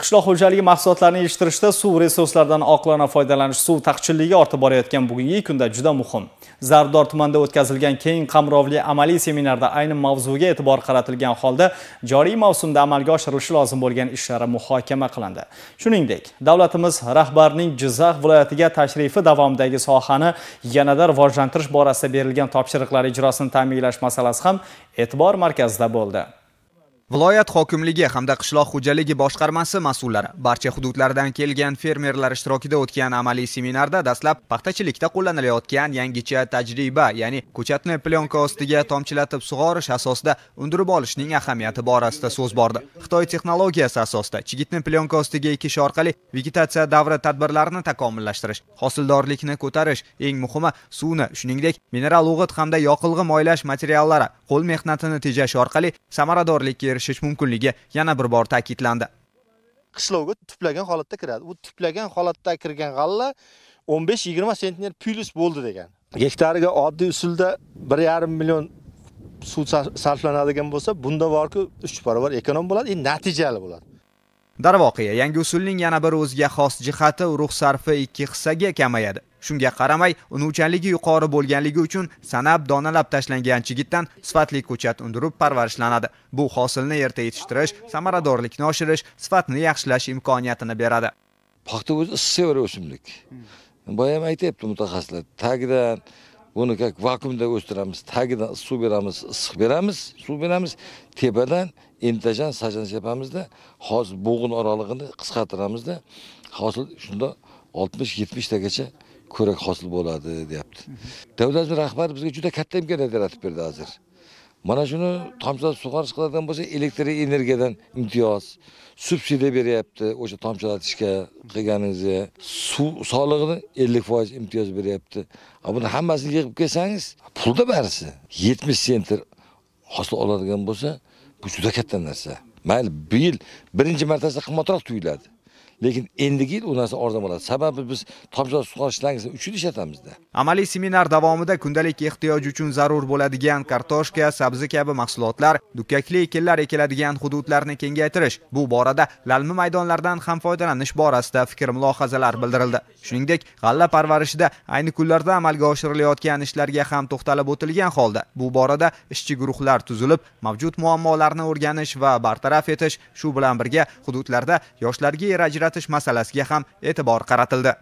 qishloq xo'jaligi mahsulotlarini yetishtirishda suv resurslaridan oqilona foydalanish suv taqchilligi ortib borayotgan bugungi kunda juda muhim zardor tumanida o'tkazilgan keng qamrovli amaliy seminarda ayni mavzuga e'tibor qaratilgan holda joriy mavsumda amalga oshirilishi lozim bo'lgan ishlari muhokama qilindi shuningdek davlatimiz rahbarining jizzax viloyatiga tashrifi davomidagi sohani yanada rivojlantirish borasida berilgan topshiriqlar ijrosini ta'minlash masalasi ham e'tibor markazida bo'ldi viloyat hokimligi hamda qishloq xo'jaligi boshqarmasi mas'ullari barcha hududlardan kelgan fermerlar ishtirokida o'tgan amaliy seminarda dastlab paxtachilikda qo'llanilayotgan yangicha tajriba ya'ni ko'chatni plyonka ostiga tomchilatib sug'orish asosida undirib olishning ahamiyati borasida so'z bordi xitoy texnologiyasi asosida chigitni plyonka ostiga ekish orqali vegetatsiya davri tadbirlarini takomillashtirish hosildorlikni ko'tarish eng muhimi suvni shuningdek mineral o'g'it hamda yoqilg'i moylash materiallari qo'l mehnatini tejash orqali samaradorlikka erishish mumkinligi yana bir bor ta'kidlandi qishlovga tuplagan holatda kiradi u tuplagan holatda kirgan g'alla 15-20 sentner plyus bo'ldi degan gektariga oddiy usulda 1,5 million suv sarflanadigan bo'lsa bunda borku 3 barobar ekonom bo'ladi e, natijali bo'ladi darvoqe yangi usulning yana bir o'ziga xos jihati urug' sarfi 2 hissaga kamayadi shunga qaramay unuvchanligi yuqori bo'lganligi uchun sanab donalab tashlangan chigitdan sifatli ko'chat undirib parvarishlanadi bu hosilni erta yetishtirish samaradorlikni oshirish sifatni yaxshilash imkoniyatini beradi paxta o'zi issiqsevar o'simlik boya ham aytyapti mutaxassislar tagidan buni как vakuumda o'stiramiz tagidan suv beramiz issiq beramiz suv beramiz tepadan intajan sajans yapamizda hozir bo'g'in oralig'ini qisqartiramizda hosil shunda oltmish yetmishtagacha ko'rak hosil bo'ladi deyapti davlat rahbari bizga juda katta imkoniyat yaratib berdi hozir mana shuni tomchilab sug'orish qiladigan bo'lsa elektr energiyadan imtiyoz subsidiya beryapti o'sha tomchilatishga qilganingizga suv solig'ini ellik foiz imtiyoz beryapti buni hammasini yig'ib kelsangiz pulda barisi yetmish sentr hosil oladigan bo'lsa bu juda katta narsa mayli bu yil birinchi martasida qimmatroq tuyuladi lekin endigi yil u narsa arzon bo'ladi sababi biz topshiriq suv shlangisini uch ishlatamizda amaliy seminar davomida kundalik ehtiyoj uchun zarur bo'ladigan kartoshka sabzi kabi mahsulotlar dukkakli ekinlar ekiladigan hududlarni kengaytirish bu borada lalmi maydonlardan ham foydalanish borasida fikr mulohazalar bildirildi shuningdek g'alla parvarishida ayni kunlarda amalga oshirilayotgan ishlarga ham to'xtalib o'tilgan holda bu borada ishchi guruhlar tuzilib mavjud muammolarni o'rganish va bartaraf etish shu bilan birga hududlarda yoshlarga yer ajratish masalasiga ham e'tibor qaratildi